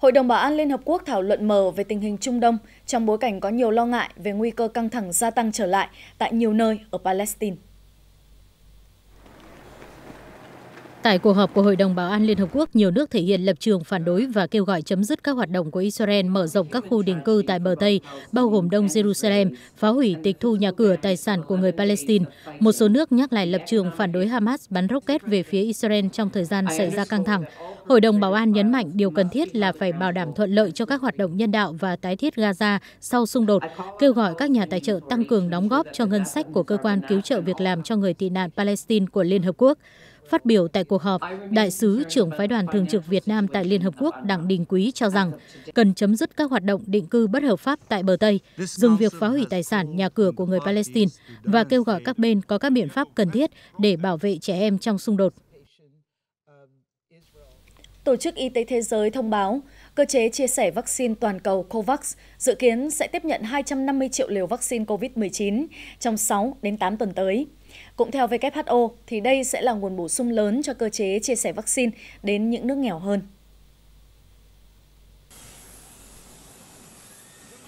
Hội đồng Bảo an Liên Hợp Quốc thảo luận mở về tình hình Trung Đông trong bối cảnh có nhiều lo ngại về nguy cơ căng thẳng gia tăng trở lại tại nhiều nơi ở Palestine. Tại cuộc họp của Hội đồng Bảo an Liên Hợp Quốc, nhiều nước thể hiện lập trường phản đối và kêu gọi chấm dứt các hoạt động của Israel mở rộng các khu định cư tại bờ Tây, bao gồm Đông Jerusalem, phá hủy tịch thu nhà cửa tài sản của người Palestine. Một số nước nhắc lại lập trường phản đối Hamas bắn rocket về phía Israel trong thời gian xảy ra căng thẳng. Hội đồng Bảo an nhấn mạnh điều cần thiết là phải bảo đảm thuận lợi cho các hoạt động nhân đạo và tái thiết Gaza sau xung đột, kêu gọi các nhà tài trợ tăng cường đóng góp cho ngân sách của cơ quan cứu trợ việc làm cho người tị nạn Palestine của Liên Hợp Quốc. Phát biểu tại cuộc họp, Đại sứ trưởng phái đoàn thường trực Việt Nam tại Liên Hợp Quốc Đặng Đình Quý cho rằng cần chấm dứt các hoạt động định cư bất hợp pháp tại bờ Tây, dừng việc phá hủy tài sản, nhà cửa của người Palestine và kêu gọi các bên có các biện pháp cần thiết để bảo vệ trẻ em trong xung đột. Tổ chức Y tế Thế giới thông báo, cơ chế chia sẻ vaccine toàn cầu COVAX dự kiến sẽ tiếp nhận 250 triệu liều vaccine COVID-19 trong 6 đến 8 tuần tới. Cũng theo WHO, thì đây sẽ là nguồn bổ sung lớn cho cơ chế chia sẻ vaccine đến những nước nghèo hơn.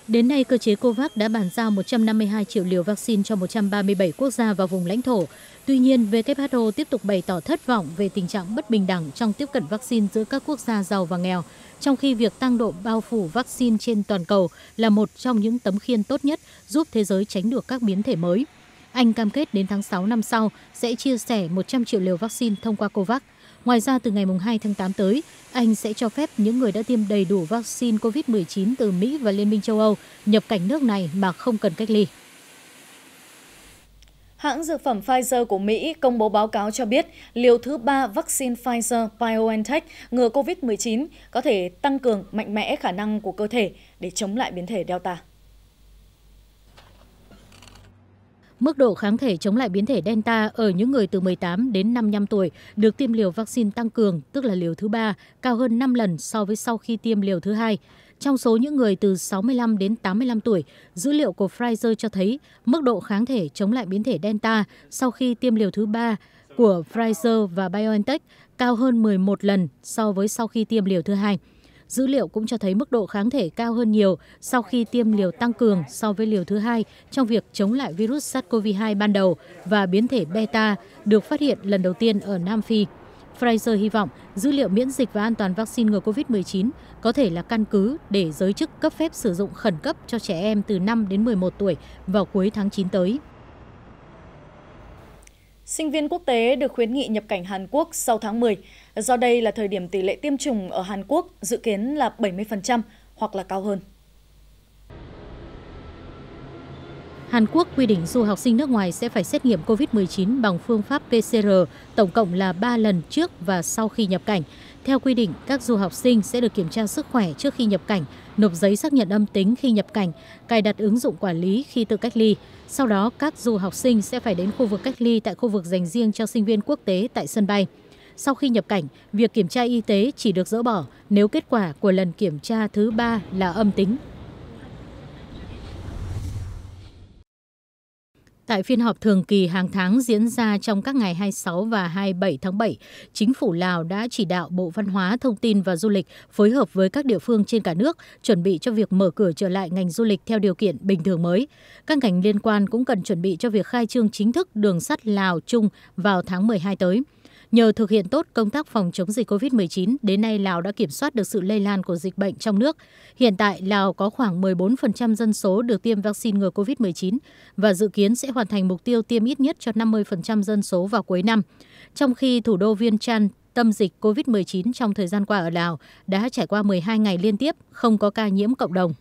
Đến nay, cơ chế COVAX đã bàn giao 152 triệu liều vaccine cho 137 quốc gia và vùng lãnh thổ. Tuy nhiên, WHO tiếp tục bày tỏ thất vọng về tình trạng bất bình đẳng trong tiếp cận vaccine giữa các quốc gia giàu và nghèo, trong khi việc tăng độ bao phủ vaccine trên toàn cầu là một trong những tấm khiên tốt nhất giúp thế giới tránh được các biến thể mới. Anh cam kết đến tháng 6 năm sau sẽ chia sẻ 100 triệu liều vaccine thông qua COVAX. Ngoài ra, từ ngày 2 tháng 8 tới, Anh sẽ cho phép những người đã tiêm đầy đủ vaccine COVID-19 từ Mỹ và Liên minh châu Âu nhập cảnh nước này mà không cần cách ly. Hãng dược phẩm Pfizer của Mỹ công bố báo cáo cho biết liều thứ ba vaccine Pfizer-BioNTech ngừa COVID-19 có thể tăng cường mạnh mẽ khả năng của cơ thể để chống lại biến thể Delta. Mức độ kháng thể chống lại biến thể Delta ở những người từ 18 đến 55 tuổi được tiêm liều vaccine tăng cường, tức là liều thứ ba, cao hơn 5 lần so với sau khi tiêm liều thứ hai. Trong số những người từ 65 đến 85 tuổi, dữ liệu của Pfizer cho thấy mức độ kháng thể chống lại biến thể Delta sau khi tiêm liều thứ ba của Pfizer và BioNTech cao hơn 11 lần so với sau khi tiêm liều thứ hai. Dữ liệu cũng cho thấy mức độ kháng thể cao hơn nhiều sau khi tiêm liều tăng cường so với liều thứ hai trong việc chống lại virus SARS-CoV-2 ban đầu và biến thể beta được phát hiện lần đầu tiên ở Nam Phi. Pfizer hy vọng dữ liệu miễn dịch và an toàn vaccine ngừa COVID-19 có thể là căn cứ để giới chức cấp phép sử dụng khẩn cấp cho trẻ em từ 5 đến 11 tuổi vào cuối tháng 9 tới. Sinh viên quốc tế được khuyến nghị nhập cảnh Hàn Quốc sau tháng 10, do đây là thời điểm tỷ lệ tiêm chủng ở Hàn Quốc dự kiến là 70% hoặc là cao hơn. Hàn Quốc quy định du học sinh nước ngoài sẽ phải xét nghiệm COVID-19 bằng phương pháp PCR, tổng cộng là 3 lần trước và sau khi nhập cảnh. Theo quy định, các du học sinh sẽ được kiểm tra sức khỏe trước khi nhập cảnh, nộp giấy xác nhận âm tính khi nhập cảnh, cài đặt ứng dụng quản lý khi tự cách ly. Sau đó, các du học sinh sẽ phải đến khu vực cách ly tại khu vực dành riêng cho sinh viên quốc tế tại sân bay. Sau khi nhập cảnh, việc kiểm tra y tế chỉ được dỡ bỏ nếu kết quả của lần kiểm tra thứ ba là âm tính. Tại phiên họp thường kỳ hàng tháng diễn ra trong các ngày 26 và 27 tháng 7, chính phủ Lào đã chỉ đạo Bộ Văn hóa, Thông tin và Du lịch phối hợp với các địa phương trên cả nước chuẩn bị cho việc mở cửa trở lại ngành du lịch theo điều kiện bình thường mới. Các ngành liên quan cũng cần chuẩn bị cho việc khai trương chính thức đường sắt Lào Trung vào tháng 12 tới. Nhờ thực hiện tốt công tác phòng chống dịch COVID-19, đến nay Lào đã kiểm soát được sự lây lan của dịch bệnh trong nước. Hiện tại, Lào có khoảng 14% dân số được tiêm vaccine ngừa COVID-19 và dự kiến sẽ hoàn thành mục tiêu tiêm ít nhất cho 50% dân số vào cuối năm. Trong khi thủ đô Viên Chăn, tâm dịch COVID-19 trong thời gian qua ở Lào đã trải qua 12 ngày liên tiếp không có ca nhiễm cộng đồng.